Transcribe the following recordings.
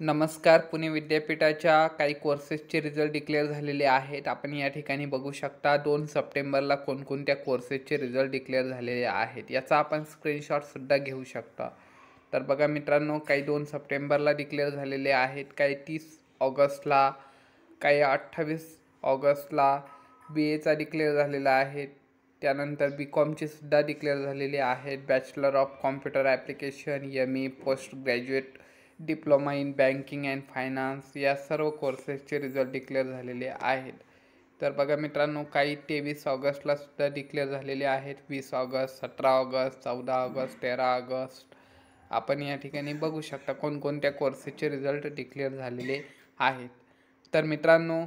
नमस्कार पुणे विद्यापीठाच्या काही कोर्सेसचे रिझल्ट डिक्लेअर झालेले आहेत आपण या ठिकाणी बघू शकता दोन सप्टेंबरला कोणकोणत्या कोर्सेसचे रिझल्ट डिक्लेअर झालेले आहेत याचा आपण स्क्रीनशॉटसुद्धा घेऊ शकता तर बघा मित्रांनो काही दोन सप्टेंबरला डिक्लेअर झालेले आहेत काही तीस ऑगस्टला काही अठ्ठावीस ऑगस्टला बी एचा डिक्लेअर झालेला आहे त्यानंतर बी कॉमचीसुद्धा सुद्धा डिक्लेअर झालेले आहेत bachelor of computer application M E post graduate diploma in banking and finance या सर्व कोर्सेसचे रिझल्ट डिक्लेअर झालेले आहेत तर बघा मित्रांनो काही तेवीस ऑगस्टला सुद्धा डिक्लेअर झालेले आहेत वीस ऑगस्ट सतरा ऑगस्ट चौदा ऑगस्ट तेरा ऑगस्ट आपण या ठिकाणी बघू शकता कोणकोणत्या कोर्सेसचे रिझल्ट डिक्लेअर झालेले आहेत तर मित्रांनो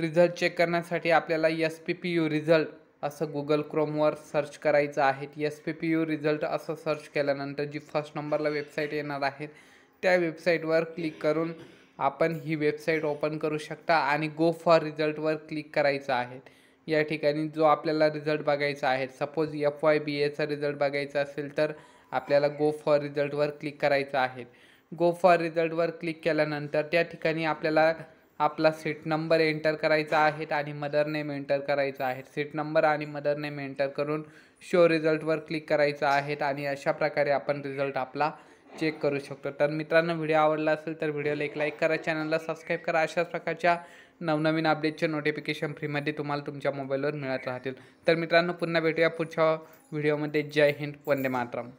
रिझल्ट चेक करण्यासाठी आपल्याला S P P U result असं गुगल क्रोमवर सर्च करायचं आहे S P P U result असं सर्च केल्यानंतर जी फर्स्ट नंबरला वेबसाईट येणार आहे त्या वेबसाईटवर क्लिक करून आपण ही वेबसाईट ओपन करू शकता आणि गो फॉर रिझल्टवर क्लिक करायचं आहे या ठिकाणी जो आपल्याला रिझल्ट बघायचा आहे सपोज एफ वाय बी एचा रिझल्ट बघायचा असेल तर आपल्याला गो फॉर रिझल्टवर क्लिक करायचं आहे गो फॉर रिझल्टवर क्लिक केल्यानंतर त्या ठिकाणी आपल्याला आपला सीट नंबर एंटर करायचा आहे आणि मदर नेम एंटर करायचा आहे सीट नंबर आणि मदर नेम एंटर करून शो रिझल्टवर क्लिक करायचं आहे आणि अशा प्रकारे आपण रिझल्ट आपला चेक करू शकतो तर मित्रांनो व्हिडिओ आवडला असेल तर व्हिडिओला एक लाईक करा चॅनलला सबस्क्राईब करा अशाच प्रकारच्या नवनवीन अपडेटचे नोटिफिकेशन फ्रीमध्ये तुम्हाला तुमच्या मोबाईलवर मिळत राहतील तर मित्रांनो पुन्हा भेटूया पुढच्या व्हिडिओमध्ये जय हिंद वंदे मातरम